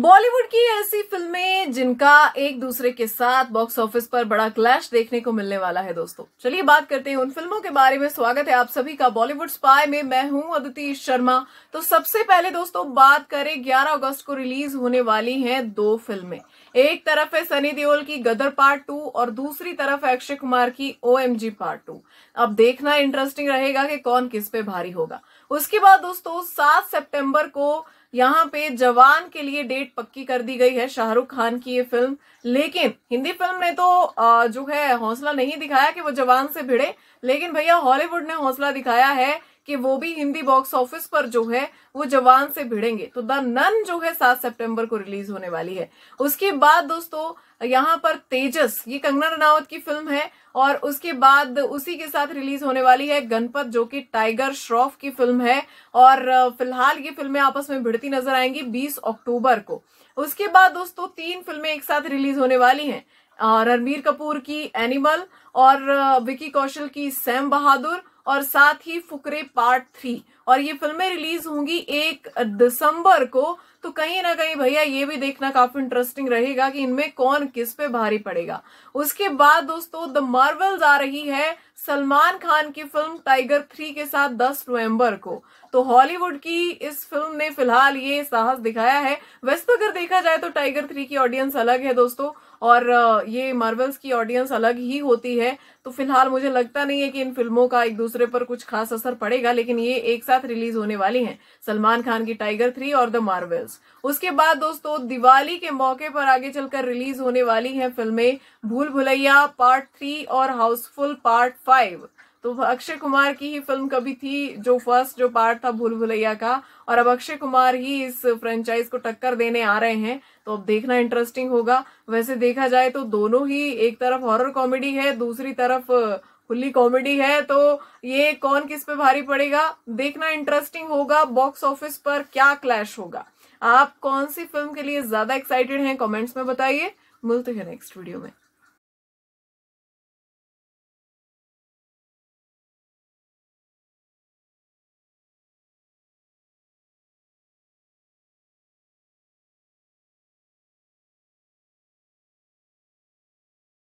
बॉलीवुड की ऐसी फिल्में जिनका एक दूसरे के साथ बॉक्स ऑफिस पर बड़ा क्लैश देखने को मिलने वाला है दोस्तों चलिए बात करते हैं उन फिल्मों के बारे में स्वागत है आप सभी का बॉलीवुड स्पाई में मैं हूं अदिति शर्मा तो सबसे पहले दोस्तों बात करें 11 अगस्त को रिलीज होने वाली हैं दो फिल्में एक तरफ है सनी देओल की गदर पार्ट टू और दूसरी तरफ है अक्षय कुमार की ओ पार्ट टू अब देखना इंटरेस्टिंग रहेगा कि कौन किस पे भारी होगा उसके बाद दोस्तों सात सेप्टेम्बर को यहाँ पे जवान के लिए डेट डेट पक्की कर दी गई है शाहरुख खान की ये फिल्म लेकिन हिंदी फिल्म ने तो जो है हौसला नहीं दिखाया कि वो जवान से भिड़े लेकिन भैया हॉलीवुड ने हौसला दिखाया है कि वो भी हिंदी बॉक्स ऑफिस पर जो है वो जवान से भिड़ेंगे तो द नन जो है सात सितंबर को रिलीज होने वाली है उसके बाद दोस्तों यहाँ पर तेजस ये कंगना रनावत की फिल्म है और उसके बाद उसी के साथ रिलीज होने वाली है गणपत जो कि टाइगर श्रॉफ की फिल्म है और फिलहाल ये फिल्में आपस में भिड़ती नजर आएंगी 20 अक्टूबर को उसके बाद दोस्तों तीन फिल्में एक साथ रिलीज होने वाली हैं रणबीर कपूर की एनिमल और विकी कौशल की सैम बहादुर और साथ ही फुकरे पार्ट थ्री और ये फिल्में रिलीज होंगी एक दिसंबर को तो कहीं ना कहीं भैया ये भी देखना काफी इंटरेस्टिंग रहेगा कि इनमें कौन किस पे भारी पड़ेगा उसके बाद दोस्तों द मार्वल्स आ रही है सलमान खान की फिल्म टाइगर थ्री के साथ 10 नवंबर को तो हॉलीवुड की इस फिल्म ने फिलहाल ये साहस दिखाया है वैसे तो अगर देखा जाए तो टाइगर थ्री की ऑडियंस अलग है दोस्तों और ये मार्वल्स की ऑडियंस अलग ही होती है तो फिलहाल मुझे लगता नहीं है कि इन फिल्मों का एक दूसरे पर कुछ खास असर पड़ेगा लेकिन ये एक साथ रिलीज होने वाली हैं सलमान खान की टाइगर थ्री और द मार्वल्स उसके बाद दोस्तों दिवाली के मौके पर आगे चलकर रिलीज होने वाली हैं फिल्में भूल भुलैया पार्ट थ्री और हाउसफुल पार्ट फाइव तो अक्षय कुमार की ही फिल्म कभी थी जो फर्स्ट जो पार्ट था भूल भुलैया का और अब अक्षय कुमार ही इस फ्रेंचाइज को टक्कर देने आ रहे हैं तो अब देखना इंटरेस्टिंग होगा वैसे देखा जाए तो दोनों ही एक तरफ हॉरर कॉमेडी है दूसरी तरफ खुली कॉमेडी है तो ये कौन किस पे भारी पड़ेगा देखना इंटरेस्टिंग होगा बॉक्स ऑफिस पर क्या क्लैश होगा आप कौन सी फिल्म के लिए ज्यादा एक्साइटेड हैं कमेंट्स में बताइए मिलते हैं नेक्स्ट वीडियो में